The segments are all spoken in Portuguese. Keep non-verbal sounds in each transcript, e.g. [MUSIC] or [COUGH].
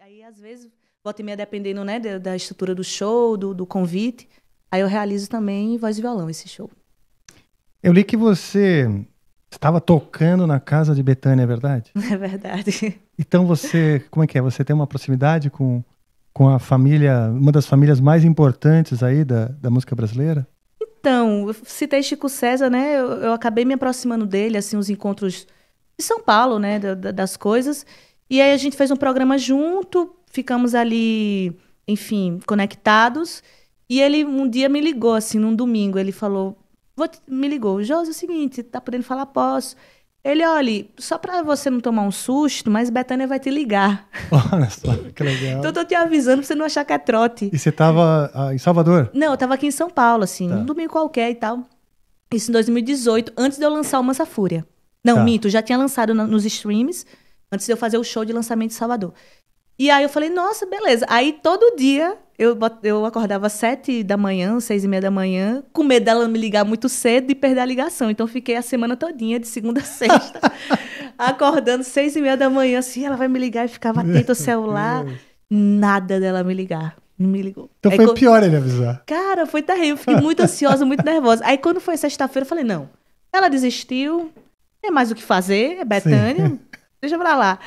Aí, às vezes, volta e meia, dependendo né, da, da estrutura do show, do, do convite, aí eu realizo também voz e violão esse show. Eu li que você estava tocando na casa de Betânia, é verdade? [LAUGHS] É verdade. Então você, como é que é? Você tem uma proximidade com, com a família, uma das famílias mais importantes aí da, da música brasileira? Então, eu citei Chico César, né? Eu, eu acabei me aproximando dele, assim, os encontros de São Paulo, né? Da, das coisas. E aí a gente fez um programa junto, ficamos ali, enfim, conectados. E ele um dia me ligou, assim, num domingo. Ele falou, te... me ligou, Josi, é o seguinte, tá podendo falar? Posso. Ele, olha, só para você não tomar um susto, mas Betânia vai te ligar. [LAUGHS] Olha só, que legal. então eu tô te avisando pra você não achar que é trote. E você tava ah, em Salvador? Não, eu tava aqui em São Paulo, assim, tá. um domingo qualquer e tal. Isso em 2018, antes de eu lançar o Mansa Fúria. Não, tá. minto, já tinha lançado nos streams, Antes de eu fazer o show de lançamento de Salvador. E aí eu falei, nossa, beleza. Aí todo dia eu, eu acordava às sete da manhã, seis e meia da manhã, com medo dela me ligar muito cedo e perder a ligação. Então fiquei a semana todinha, de segunda a [LAUGHS] sexta, acordando seis e meia da manhã, assim, ela vai me ligar e ficava atenta ao [LAUGHS] celular. Nada dela me ligar. Não me ligou. Então aí, foi quando... pior ele avisar. Cara, foi terrível. Fiquei muito [LAUGHS] ansiosa, muito nervosa. Aí quando foi sexta-feira, eu falei, não. Ela desistiu, é mais o que fazer, é Betânia. Sim deixa pra lá.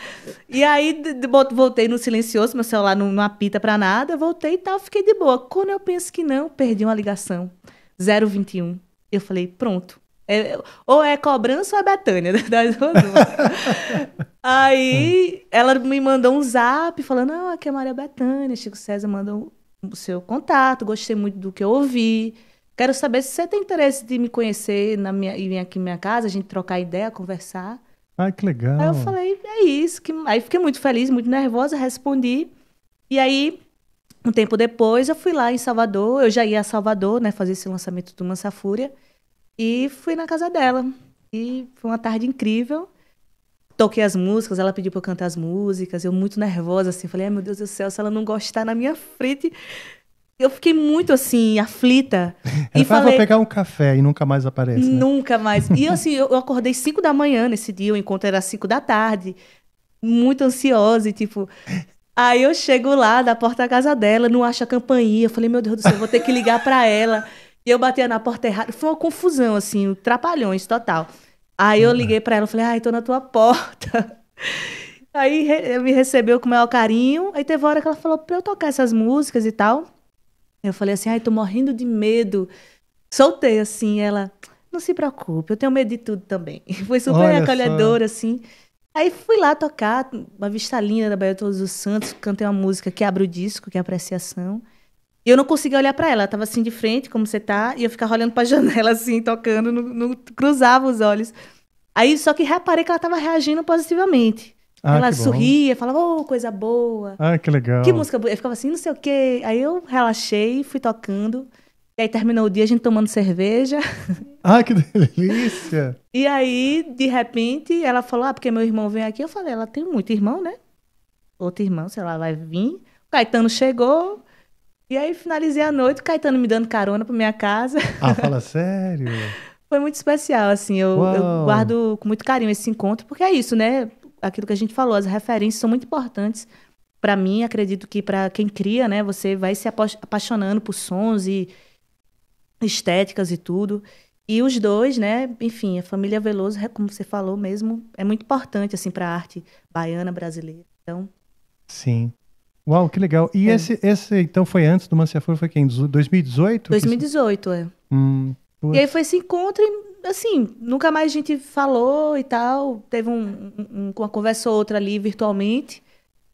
E aí voltei no silencioso, meu celular não, não apita pra nada, voltei e tal, fiquei de boa. Quando eu penso que não, perdi uma ligação. 021. Eu falei, pronto. É, é, ou é cobrança ou é Betânia. [LAUGHS] Das aí ela me mandou um zap falando: não, ah, aqui é Maria Betânia, Chico César mandou o seu contato, gostei muito do que eu ouvi. Quero saber se você tem interesse de me conhecer na minha, vir aqui na minha casa, a gente trocar ideia, conversar. Ai, que legal. Aí eu falei, é isso. Que... Aí fiquei muito feliz, muito nervosa, respondi. E aí, um tempo depois, eu fui lá em Salvador. Eu já ia a Salvador, né, fazer esse lançamento do Mansa Fúria. E fui na casa dela. E foi uma tarde incrível. Toquei as músicas, ela pediu pra eu cantar as músicas. Eu muito nervosa, assim. Falei, ai, meu Deus do céu, se ela não gostar na minha frente, eu fiquei muito assim, aflita. [LAUGHS] Ela e falei, vou pegar um café e nunca mais aparece. Né? Nunca mais. E assim, eu, acordei 5 da manhã nesse dia, o encontro era 5 da tarde, muito ansiosa e tipo. Aí eu chego lá da porta da casa dela, não acho a campainha. Eu falei, meu Deus do céu, vou ter que ligar para ela. E eu bati na porta errada. Foi uma confusão, assim, um trapalhões total. Aí eu uhum. liguei para ela, falei, ai, tô na tua porta. [LAUGHS] Aí me recebeu com o maior carinho. Aí teve uma hora que ela falou pra eu tocar essas músicas e tal. Eu falei assim, ai, tô morrendo de medo. Soltei assim, ela, não se preocupe, eu tenho medo de tudo também. [LAUGHS] Foi super Olha acolhedora, só. assim. Aí fui lá tocar uma vista linda da Bahia de Todos os Santos, cantei uma música que abre o disco, que é Apreciação. E eu não conseguia olhar para ela, ela tava assim de frente, como você tá, e eu ficava olhando para a [LAUGHS] janela assim, tocando, não, não cruzava os olhos. Aí só que reparei que ela estava reagindo positivamente. Ah, ela sorria, falava, ô, oh, coisa boa. Ah, que legal. Que música boa. Eu ficava assim, não sei o quê. Aí eu relaxei, fui tocando. E aí terminou o dia a gente tomando cerveja. [LAUGHS] Ah, que delícia! e aí, de repente, ela falou: Ah, porque meu irmão vem aqui. Eu falei: Ela tem muito irmão, né? Outro irmão, sei lá, vai vir. O Caetano chegou. E aí finalizei a noite, o Caetano me dando carona pra minha casa. Ah, [LAUGHS] fala sério? Foi muito especial, assim. Eu, eu guardo com muito carinho esse encontro, porque é isso, né? aquilo que a gente falou, as referências são muito importantes para mim, acredito que para quem cria, né, você vai se apaixonando por sons e estéticas e tudo. E os dois, né, enfim, a família Veloso, como você falou mesmo, é muito importante assim para a arte baiana brasileira. Então, Sim. Uau, que legal. E é. esse, esse, então, foi antes do Mancia Flor, foi quem? 2018? 2018, é. Hum, e aí foi esse encontro e assim, nunca mais a gente falou e tal. Teve um, um, uma conversa ou outra ali virtualmente,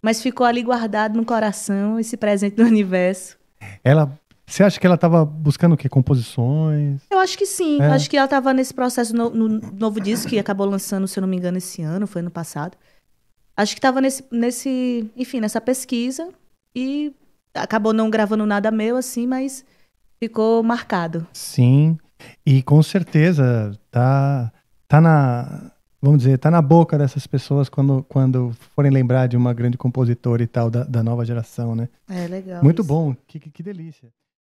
mas ficou ali guardado no coração esse presente do [LAUGHS] universo. Ela. Você acha que ela estava buscando o quê? Composições? Eu acho que sim. É. Acho que ela estava nesse processo no, no, novo disco que acabou lançando, se eu não me engano, esse ano, foi ano passado. Acho que estava nesse, nesse, enfim, nessa pesquisa e acabou não gravando nada meu assim, mas ficou marcado. Sim. E com certeza tá, tá na, vamos dizer, tá na boca dessas pessoas quando, quando forem lembrar de uma grande compositora e tal da, da nova geração, né? É legal. Muito isso. bom, que, que, que delícia.